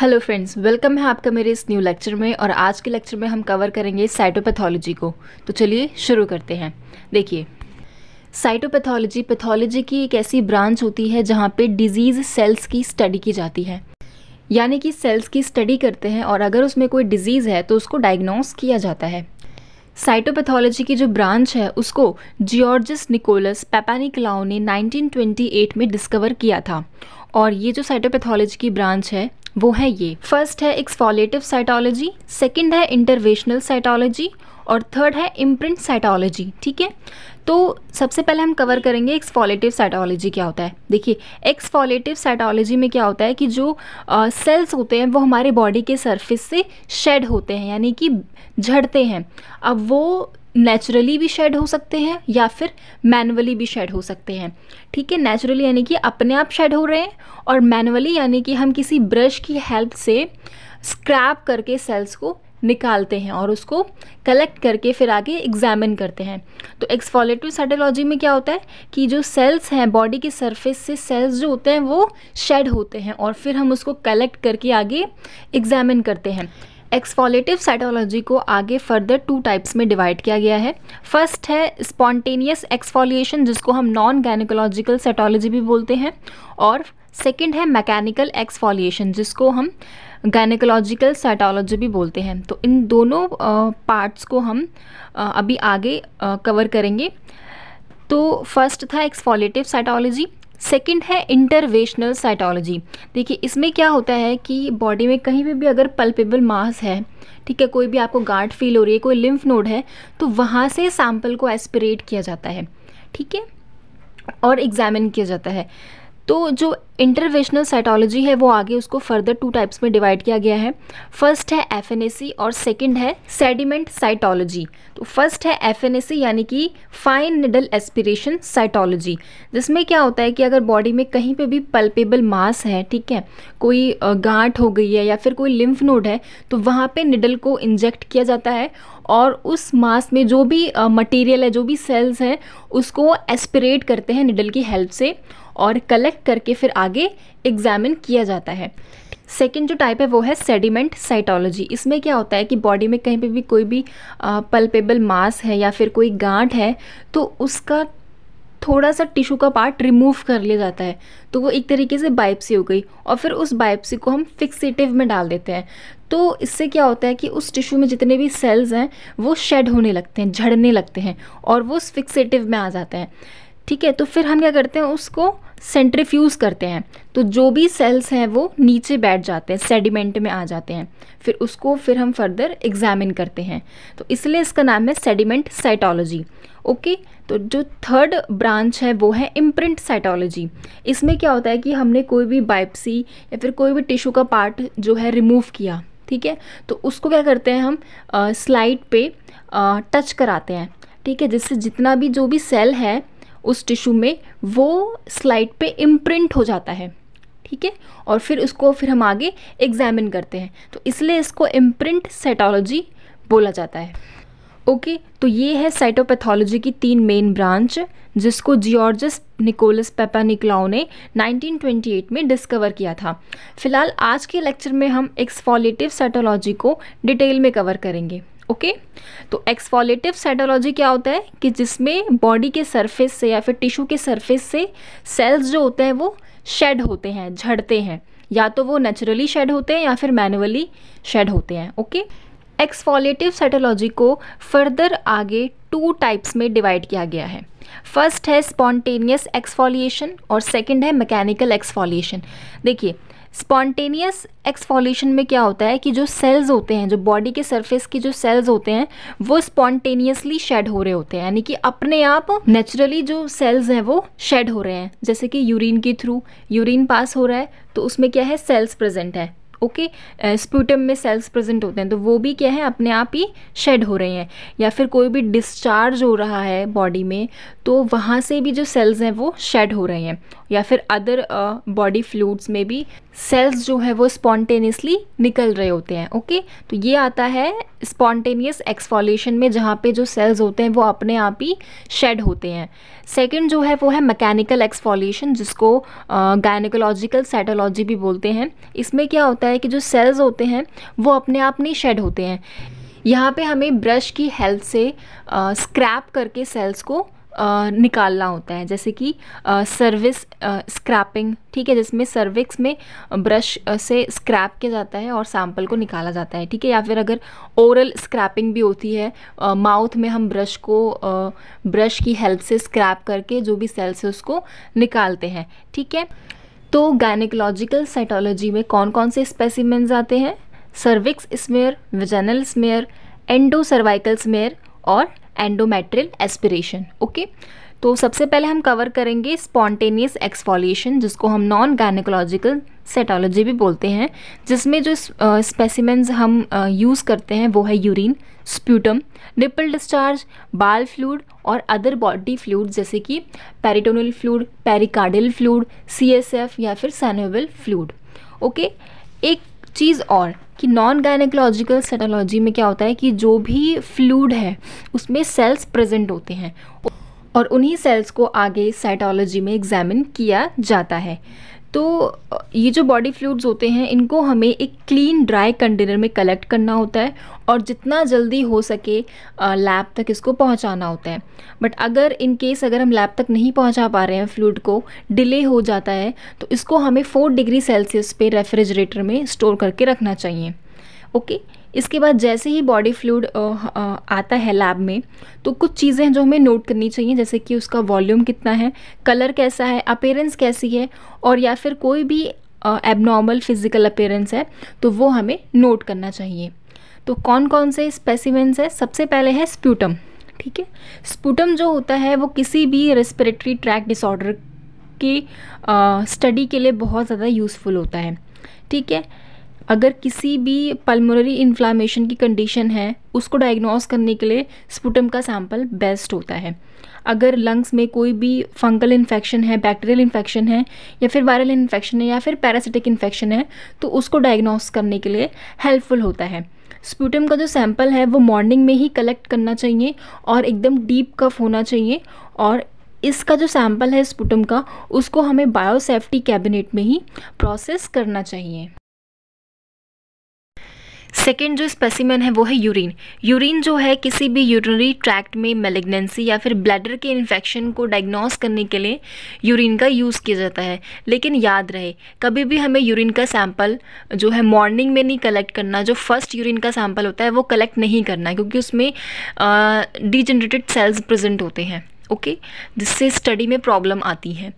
Hello friends welcome है आपका मेरे इस न्यू लेक्चर में और आज के लेक्चर में हम कवर करेंगे साइटोपैथोलॉजी को तो चलिए शुरू करते हैं देखिए साइटोपैथोलॉजी पैथोलॉजी की एक ऐसी ब्रांच होती है जहाँ पे डिजीज़ सेल्स की स्टडी की जाती है यानी कि सेल्स की स्टडी करते हैं और अगर उसमें कोई डिजीज़ है तो उसको डायग्नोस किया जाता है साइटोपैथोलॉजी की जो ब्रांच है उसको जियॉर्जिस निकोलस पैपानिकलाओ ने 1928 में डिस्कवर किया था और ये जो साइटोपैथोलॉजी की ब्रांच है वो है ये फर्स्ट है एक्सफॉलेटिव साइटोलॉजी सेकंड है इंटरवेशनल साइटोलॉजी और थर्ड है इम्प्रिंट साइटोलॉजी ठीक है तो सबसे पहले हम कवर करेंगे एक्सफॉलेटिव साइटोलॉजी क्या होता है देखिए एक्सफॉलेटिव साइटोलॉजी में क्या होता है कि जो सेल्स uh, होते हैं वो हमारे बॉडी के सरफेस से शेड होते हैं यानी कि झड़ते हैं अब वो नेचुरली भी शेड हो सकते हैं या फिर मैनुअली भी शेड हो सकते हैं ठीक है नेचुरली यानी कि अपने आप शेड हो रहे हैं और मैनुअली यानी कि हम किसी ब्रश की हेल्प से स्क्रैप करके सेल्स को निकालते हैं और उसको कलेक्ट करके फिर आगे एग्जामिन करते हैं तो एक्सफॉलेटिव साइटोलॉजी में क्या होता है कि जो सेल्स हैं बॉडी के सरफेस से सेल्स जो होते हैं वो शेड होते हैं और फिर हम उसको कलेक्ट करके आगे एग्जामिन करते हैं एक्सफॉलेटिव साइटोलॉजी को आगे फर्दर टू टाइप्स में डिवाइड किया गया है फर्स्ट है स्पॉन्टेनियस एक्सफॉलिएशन जिसको हम नॉन गैनिकोलॉजिकल साइटोलॉजी भी बोलते हैं और सेकेंड है मैकेनिकल एक्सफॉलिएशन जिसको हम गैनिकोलॉजिकल साइटोलॉजी भी बोलते हैं तो इन दोनों पार्ट्स को हम अभी आगे कवर करेंगे तो फर्स्ट था एक्सफॉलिएटिव साइटोलॉजी सेकेंड है इंटरवेशनल साइटोलॉजी देखिए इसमें क्या होता है कि बॉडी में कहीं पे भी अगर पल्पेबल मास है ठीक है कोई भी आपको गार्ड फील हो रही है कोई लिम्फ नोड है तो वहाँ से सैम्पल को एस्पिरेट किया जाता है ठीक है और एग्जामिन किया जाता है तो जो इंटरवेशनल साइटोलॉजी है वो आगे उसको फर्दर टू टाइप्स में डिवाइड किया गया है फर्स्ट है एफ और सेकंड है सेडिमेंट साइटोलॉजी तो फर्स्ट है एफ यानी कि फाइन निडल एस्पिरेशन साइटोलॉजी जिसमें क्या होता है कि अगर बॉडी में कहीं पे भी पल्पेबल मास है ठीक है कोई गांठ हो गई है या फिर कोई लिम्फ नोड है तो वहाँ पर निडल को इंजेक्ट किया जाता है और उस मास में जो भी मटेरियल है जो भी सेल्स हैं उसको एस्पिरेट करते हैं निडल की हेल्प से और कलेक्ट करके फिर आगे एग्जामिन किया जाता है सेकेंड जो टाइप है वो है सेडिमेंट साइटोलॉजी इसमें क्या होता है कि बॉडी में कहीं पे भी कोई भी पल्पेबल मास है या फिर कोई गांठ है तो उसका थोड़ा सा टिश्यू का पार्ट रिमूव कर लिया जाता है तो वो एक तरीके से बायोप्सी हो गई और फिर उस बायोप्सी को हम फिक्सेटिव में डाल देते हैं तो इससे क्या होता है कि उस टिश्यू में जितने भी सेल्स हैं वो शेड होने लगते हैं झड़ने लगते हैं और वो फिक्सेटिव में आ जाते हैं ठीक है तो फिर हम क्या करते हैं उसको सेंट्रीफ्यूज़ करते हैं तो जो भी सेल्स हैं वो नीचे बैठ जाते हैं सेडिमेंट में आ जाते हैं फिर उसको फिर हम फर्दर एग्जामिन करते हैं तो इसलिए इसका नाम है सेडिमेंट साइटोलॉजी ओके तो जो थर्ड ब्रांच है वो है इम्प्रिंट साइटोलॉजी इसमें क्या होता है कि हमने कोई भी बाइपसी या फिर कोई भी टिश्यू का पार्ट जो है रिमूव किया ठीक है तो उसको क्या करते हैं हम स्लाइड पे टच कराते हैं ठीक है जिससे जितना भी जो भी सेल है उस टिश्यू में वो स्लाइड पे इम्प्रिंट हो जाता है ठीक है और फिर उसको फिर हम आगे एग्जामिन करते हैं तो इसलिए इसको इम्प्रिंट साइटोलॉजी बोला जाता है ओके okay, तो ये है साइटोपैथोलॉजी की तीन मेन ब्रांच जिसको जियोर्जस निकोलस पेपा निकलाओ ने 1928 में डिस्कवर किया था फिलहाल आज के लेक्चर में हम एक्सफॉलेटिव साइटोलॉजी को डिटेल में कवर करेंगे ओके okay? तो एक्सफॉलेटिव साइटोलॉजी क्या होता है कि जिसमें बॉडी के सरफेस से या फिर टिश्यू के सरफेस से सेल्स जो होते हैं वो शेड होते हैं झड़ते हैं या तो वो नेचुरली शेड होते हैं या फिर मैनुअली शेड होते हैं ओके एक्सफॉलेटिव साइटोलॉजी को फर्दर आगे टू टाइप्स में डिवाइड किया गया है फर्स्ट है स्पॉन्टेनियस एक्सफॉलिएशन और सेकेंड है मैकेनिकल एक्सफॉलिएशन देखिए स्पॉन्टेनियस एक्सफॉलेशन में क्या होता है कि जो सेल्स होते हैं जो बॉडी के सरफेस के जो सेल्स होते हैं वो स्पॉन्टेनियसली शेड हो रहे होते हैं यानी कि अपने आप नेचुरली जो सेल्स हैं वो शेड हो रहे हैं जैसे कि यूरिन के थ्रू यूरिन पास हो रहा है तो उसमें क्या है सेल्स प्रेजेंट है ओके okay, स्पूटम में सेल्स प्रेजेंट होते हैं तो वो भी क्या है अपने आप ही शेड हो रहे हैं या फिर कोई भी डिस्चार्ज हो रहा है बॉडी में तो वहाँ से भी जो सेल्स हैं वो शेड हो रहे हैं या फिर अदर बॉडी फ्लूड्स में भी सेल्स जो है वो स्पॉन्टेनियसली निकल रहे होते हैं ओके तो ये आता है स्पॉन्टेनियस एक्सफॉलेशन में जहाँ पे जो सेल्स होते हैं वो अपने आप ही शेड होते हैं सेकंड जो है वो है मैकेनिकल एक्सफॉलेशन जिसको गायनिकोलॉजिकल uh, सेटोलॉजी भी बोलते हैं इसमें क्या होता है कि जो सेल्स होते हैं वो अपने आप नहीं शेड होते हैं यहाँ पे हमें ब्रश की हेल्प से स्क्रैप uh, करके सेल्स को निकालना होता है जैसे कि सर्विस स्क्रैपिंग ठीक है जिसमें सर्विक्स में ब्रश से स्क्रैप किया जाता है और सैम्पल को निकाला जाता है ठीक है या फिर अगर ओरल स्क्रैपिंग भी होती है माउथ में हम ब्रश को ब्रश की हेल्प से स्क्रैप करके जो भी सेल्स है उसको निकालते हैं ठीक है तो गायनिकोलॉजिकल साइटोलॉजी में कौन कौन से स्पेसिमेंट्स आते हैं cervix smear vaginal smear endocervical smear और एंडोमेट्रियल एस्पिरेशन ओके तो सबसे पहले हम कवर करेंगे स्पॉन्टेनियस एक्सफॉलिएशन जिसको हम नॉन गायनिकोलॉजिकल सेटोलॉजी भी बोलते हैं जिसमें जो स्पेसिमेंस हम यूज़ करते हैं वो है urine sputum nipple discharge BAL fluid और अदर बॉडी फ्लूड जैसे कि peritoneal fluid pericardial fluid C या फिर सैनोवल फ्लूड ओके एक चीज़ और कि नॉन गायनेकोलॉजिकल सेटोलॉजी में क्या होता है कि जो भी फ्लूड है उसमें सेल्स प्रेजेंट होते हैं और उन्हीं सेल्स को आगे साइटोलॉजी में एग्जामिन किया जाता है तो ये जो बॉडी फ्लूड्स होते हैं इनको हमें एक क्लीन ड्राई कंटेनर में कलेक्ट करना होता है और जितना जल्दी हो सके लैब तक इसको पहुंचाना होता है बट अगर इन केस अगर हम लैब तक नहीं पहुंचा पा रहे हैं फ्लूड को डिले हो जाता है तो इसको हमें फ़ोर डिग्री सेल्सियस पे रेफ्रिजरेटर में स्टोर करके रखना चाहिए ओके okay? इसके बाद जैसे ही बॉडी फ्लूड आता है लैब में तो कुछ चीज़ें जो हमें नोट करनी चाहिए जैसे कि उसका वॉल्यूम कितना है कलर कैसा है अपेरेंस कैसी है और या फिर कोई भी एबनॉर्मल फिज़िकल अपेरेंस है तो वो हमें नोट करना चाहिए तो कौन कौन से स्पेसिमेंस है सबसे पहले है स्प्यूटम ठीक है स्पूटम जो होता है वो किसी भी रेस्पिरेटरी ट्रैक डिसऑर्डर की स्टडी के लिए बहुत ज़्यादा यूज़फुल होता है ठीक है अगर किसी भी पल्मोनरी इन्फ्लामेशन की कंडीशन है उसको डायग्नोस करने के लिए स्पुटम का सैंपल बेस्ट होता है अगर लंग्स में कोई भी फंगल इन्फेक्शन है बैक्टीरियल इन्फेक्शन है या फिर वायरल इन्फेक्शन है या फिर पैरासिटिक इन्फेक्शन है तो उसको डायग्नोस करने के लिए हेल्पफुल होता है स्प्यूटम का जो सैंपल है वो मॉर्निंग में ही कलेक्ट करना चाहिए और एकदम डीप कफ होना चाहिए और इसका जो सैंपल है स्पुटम का उसको हमें बायोसेफ्टी कैबिनेट में ही प्रोसेस करना चाहिए सेकेंड जो स्पेसिमन है वो है यूरिन यूरिन जो है किसी भी यूरिनरी ट्रैक्ट में मेलेग्नेंसी या फिर ब्लैडर के इन्फेक्शन को डायग्नोस करने के लिए यूरिन का यूज़ किया जाता है लेकिन याद रहे कभी भी हमें यूरिन का सैम्पल जो है मॉर्निंग में नहीं कलेक्ट करना जो फर्स्ट यूरिन का सैम्पल होता है वो कलेक्ट नहीं करना क्योंकि उसमें डिजनरेटेड सेल्स प्रजेंट होते हैं ओके जिससे स्टडी में प्रॉब्लम आती है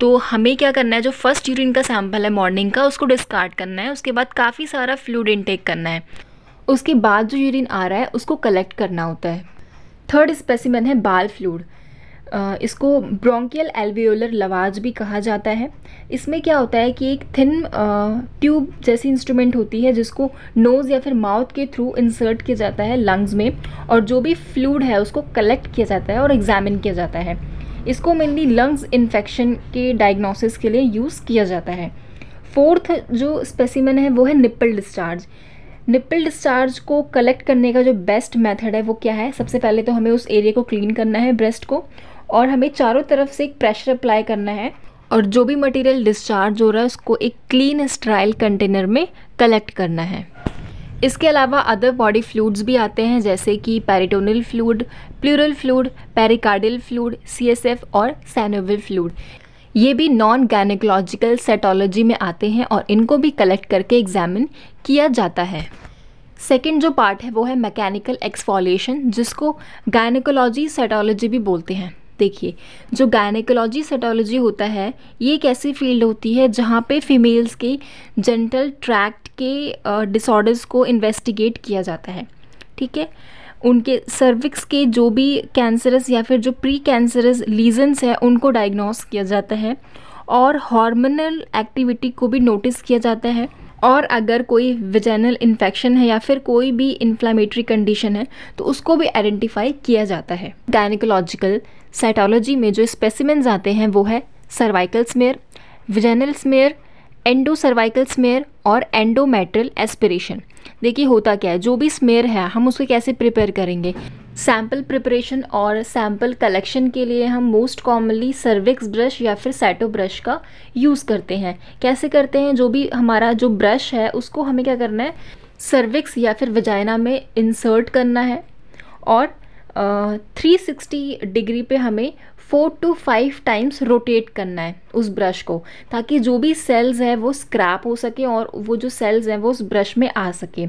तो हमें क्या करना है जो फर्स्ट यूरिन का सैम्पल है मॉर्निंग का उसको डिस्कार्ड करना है उसके बाद काफ़ी सारा फ्लूड इनटेक करना है उसके बाद जो यूरिन आ रहा है उसको कलेक्ट करना होता है थर्ड स्पेसिमन है बाल फ्लूड इसको ब्रोंकियल एल्वियोलर लवाज भी कहा जाता है इसमें क्या होता है कि एक थिन ट्यूब जैसी इंस्ट्रूमेंट होती है जिसको नोज़ या फिर माउथ के थ्रू इंसर्ट किया जाता है लंग्स में और जो भी फ्लूड है उसको कलेक्ट किया जाता है और एग्जामिन किया जाता है इसको मेनली लंग्स इन्फेक्शन के डायग्नोसिस के लिए यूज़ किया जाता है फोर्थ जो स्पेसिमन है वो है निप्पल डिस्चार्ज निप्पल डिस्चार्ज को कलेक्ट करने का जो बेस्ट मेथड है वो क्या है सबसे पहले तो हमें उस एरिया को क्लीन करना है ब्रेस्ट को और हमें चारों तरफ से एक प्रेशर अप्लाई करना है और जो भी मटेरियल डिस्चार्ज हो रहा है उसको एक क्लीन स्ट्राइल कंटेनर में कलेक्ट करना है इसके अलावा अदर बॉडी फ्लूड्स भी आते हैं जैसे कि peritoneal fluid pleural fluid pericardial fluid CSF और सैनोविल फ्लूड ये भी नॉन गैनिकोलॉजिकल सेटोलॉजी में आते हैं और इनको भी कलेक्ट करके एग्जामिन किया जाता है सेकेंड जो पार्ट है वो है मैकेनिकल एक्सफॉलेशन जिसको गायनिकोलॉजी सेटोलॉजी भी बोलते हैं देखिए जो गायनेकोलॉजी सेटोलॉजी होता है ये एक ऐसी फील्ड होती है जहाँ पे फीमेल्स के जेंटल ट्रैक्ट के डिसऑर्डर्स को इन्वेस्टिगेट किया जाता है ठीक है उनके सर्विक्स के जो भी कैंसरस या फिर जो प्री कैंसरस लीजन्स हैं उनको डायग्नोस किया जाता है और हार्मोनल एक्टिविटी को भी नोटिस किया जाता है और अगर कोई विजेनल इन्फेक्शन है या फिर कोई भी इन्फ्लामेटरी कंडीशन है तो उसको भी आइडेंटिफाई किया जाता है गायनिकोलॉजिकल साइटोलॉजी में जो स्पेसिमेंस आते हैं वो है cervical smear vaginal smear endocervical smear और एंडोमेट्रल एस्पिरेशन देखिए होता क्या है जो भी स्मेयर है हम उसको कैसे प्रिपेयर करेंगे सैम्पल प्रिपरेशन और सैम्पल कलेक्शन के लिए हम मोस्ट कॉमनली सर्विक्स ब्रश या फिर सैटो ब्रश का यूज़ करते हैं कैसे करते हैं जो भी हमारा जो ब्रश है उसको हमें क्या करना है सर्विक्स या फिर वजाइना में इंसर्ट करना है और थ्री सिक्सटी डिग्री पे हमें four to five times rotate करना है उस ब्रश को ताकि जो भी सेल्स हैं वो स्क्रैप हो सके और वो जो सेल्स हैं वो उस ब्रश में आ सके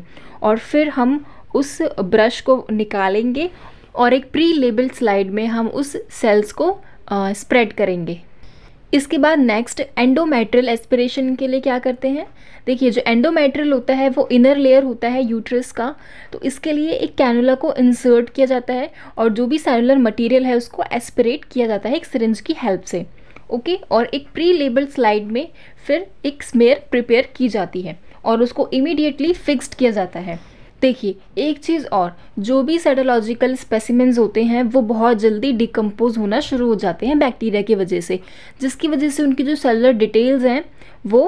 और फिर हम उस ब्रश को निकालेंगे और एक प्री लेबल स्लाइड में हम उस सेल्स को स्प्रेड करेंगे इसके बाद नेक्स्ट एंडोमेट्रियल एस्पिरेशन के लिए क्या करते हैं देखिए जो एंडोमेट्रियल होता है वो इनर लेयर होता है यूट्रस का तो इसके लिए एक कैनुला को इंसर्ट किया जाता है और जो भी सेलुलर मटेरियल है उसको एस्पिरेट किया जाता है एक सिरिंज की हेल्प से ओके और एक प्री लेबल स्लाइड में फिर एक स्मेयर प्रिपेयर की जाती है और उसको इमिडिएटली फिक्स्ड किया जाता है देखिए एक चीज़ और जो भी सेटोलॉजिकल स्पेसिमेंस होते हैं वो बहुत जल्दी डिकम्पोज होना शुरू हो जाते हैं बैक्टीरिया की वजह से जिसकी वजह से उनकी जो सेलुलर डिटेल्स हैं वो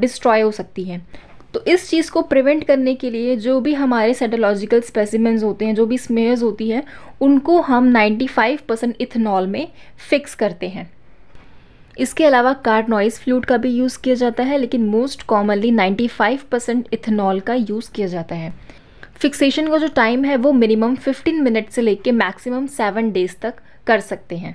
डिस्ट्रॉय हो सकती हैं तो इस चीज़ को प्रिवेंट करने के लिए जो भी हमारे सेटोलॉजिकल स्पेसिमेंस होते हैं जो भी स्मेयर्स होती हैं उनको हम 95 परसेंट इथेनॉल में फिक्स करते हैं इसके अलावा कार नॉइज़ फ्लूट का भी यूज़ किया जाता है लेकिन मोस्ट कॉमनली 95 परसेंट इथेनॉल का यूज़ किया जाता है फिक्सेशन का जो टाइम है वो मिनिमम 15 मिनट से लेके मैक्सिमम 7 डेज तक कर सकते हैं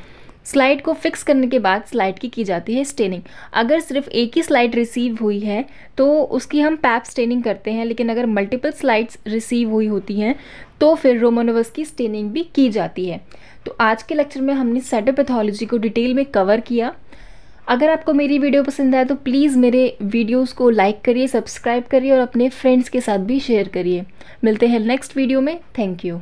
स्लाइड को फिक्स करने के बाद स्लाइड की की जाती है स्टेनिंग अगर सिर्फ एक ही स्लाइड रिसीव हुई है तो उसकी हम पैप स्टेनिंग करते हैं लेकिन अगर मल्टीपल स्लाइड्स रिसीव हुई होती हैं तो फिर रोमोनोवस की स्टेनिंग भी की जाती है तो आज के लेक्चर में हमने सेटोपैथोलॉजी को डिटेल में कवर किया अगर आपको मेरी वीडियो पसंद आए तो प्लीज़ मेरे वीडियोस को लाइक करिए सब्सक्राइब करिए और अपने फ्रेंड्स के साथ भी शेयर करिए मिलते हैं नेक्स्ट वीडियो में थैंक यू